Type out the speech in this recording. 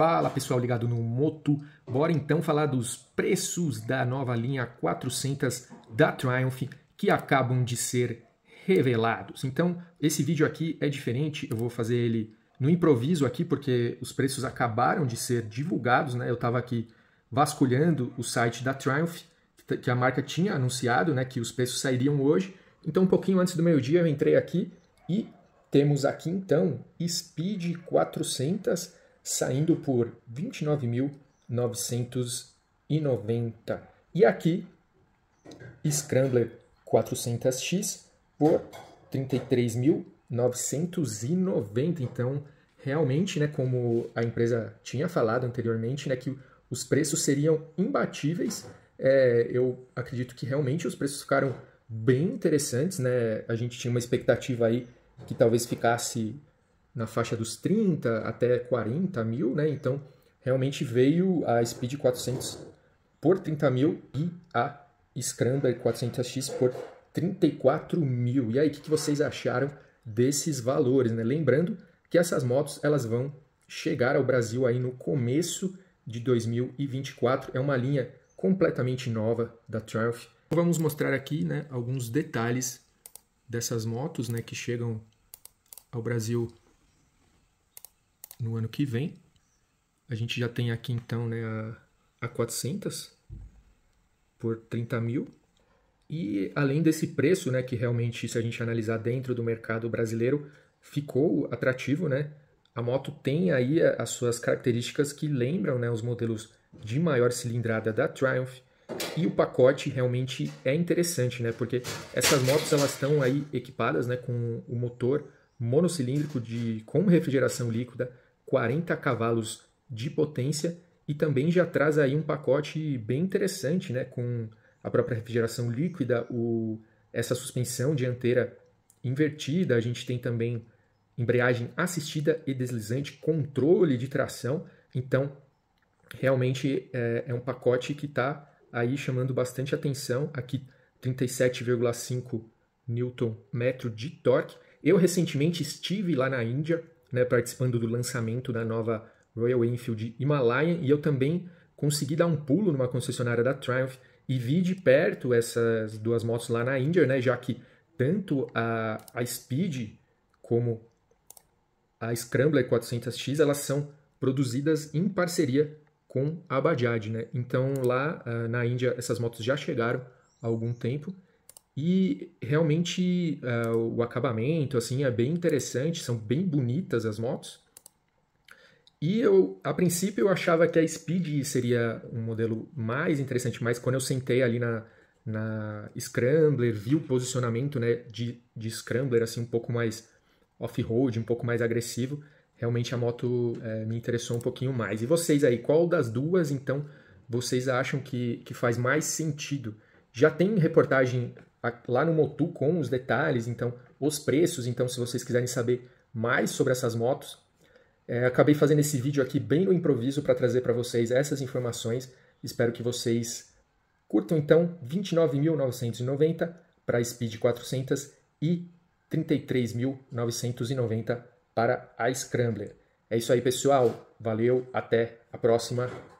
Fala pessoal ligado no Moto, bora então falar dos preços da nova linha 400 da Triumph que acabam de ser revelados. Então, esse vídeo aqui é diferente, eu vou fazer ele no improviso aqui porque os preços acabaram de ser divulgados, né? Eu estava aqui vasculhando o site da Triumph, que a marca tinha anunciado, né, que os preços sairiam hoje. Então, um pouquinho antes do meio-dia eu entrei aqui e temos aqui então Speed 400 saindo por 29.990. E aqui, Scrambler 400X por 33.990. Então, realmente, né, como a empresa tinha falado anteriormente, né, que os preços seriam imbatíveis, é, eu acredito que realmente os preços ficaram bem interessantes, né? A gente tinha uma expectativa aí que talvez ficasse na faixa dos 30 até 40 mil, né? Então, realmente veio a Speed 400 por 30 mil e a Scrambler 400X por 34 mil. E aí, o que, que vocês acharam desses valores, né? Lembrando que essas motos, elas vão chegar ao Brasil aí no começo de 2024. É uma linha completamente nova da Triumph. Vamos mostrar aqui né, alguns detalhes dessas motos né, que chegam ao Brasil no ano que vem. A gente já tem aqui então né, a, a 400 por 30 mil. E além desse preço, né, que realmente, se a gente analisar dentro do mercado brasileiro, ficou atrativo, né? A moto tem aí as suas características que lembram né, os modelos de maior cilindrada da Triumph. E o pacote realmente é interessante, né? Porque essas motos elas estão aí equipadas né, com o motor monocilíndrico de, com refrigeração líquida, 40 cavalos de potência e também já traz aí um pacote bem interessante, né, com a própria refrigeração líquida, o, essa suspensão dianteira invertida, a gente tem também embreagem assistida e deslizante, controle de tração, então realmente é, é um pacote que está aí chamando bastante atenção, aqui 37,5 Newton metro de torque. Eu recentemente estive lá na Índia né, participando do lançamento da nova Royal Enfield Himalayan e eu também consegui dar um pulo numa concessionária da Triumph e vi de perto essas duas motos lá na Índia, né, já que tanto a, a Speed como a Scrambler 400X, elas são produzidas em parceria com a Bajaj, né? Então lá ah, na Índia essas motos já chegaram há algum tempo e realmente uh, o acabamento assim é bem interessante, são bem bonitas as motos. E eu, a princípio, eu achava que a Speed seria um modelo mais interessante, mas quando eu sentei ali na, na Scrambler, vi o posicionamento né, de, de Scrambler assim, um pouco mais off-road, um pouco mais agressivo, realmente a moto é, me interessou um pouquinho mais. E vocês aí, qual das duas, então, vocês acham que, que faz mais sentido? Já tem reportagem lá no Motu com os detalhes, então os preços, então se vocês quiserem saber mais sobre essas motos, é, acabei fazendo esse vídeo aqui bem no improviso para trazer para vocês essas informações. Espero que vocês curtam então 29.990 para a Speed 400 e 33.990 para a Scrambler. É isso aí, pessoal. Valeu, até a próxima.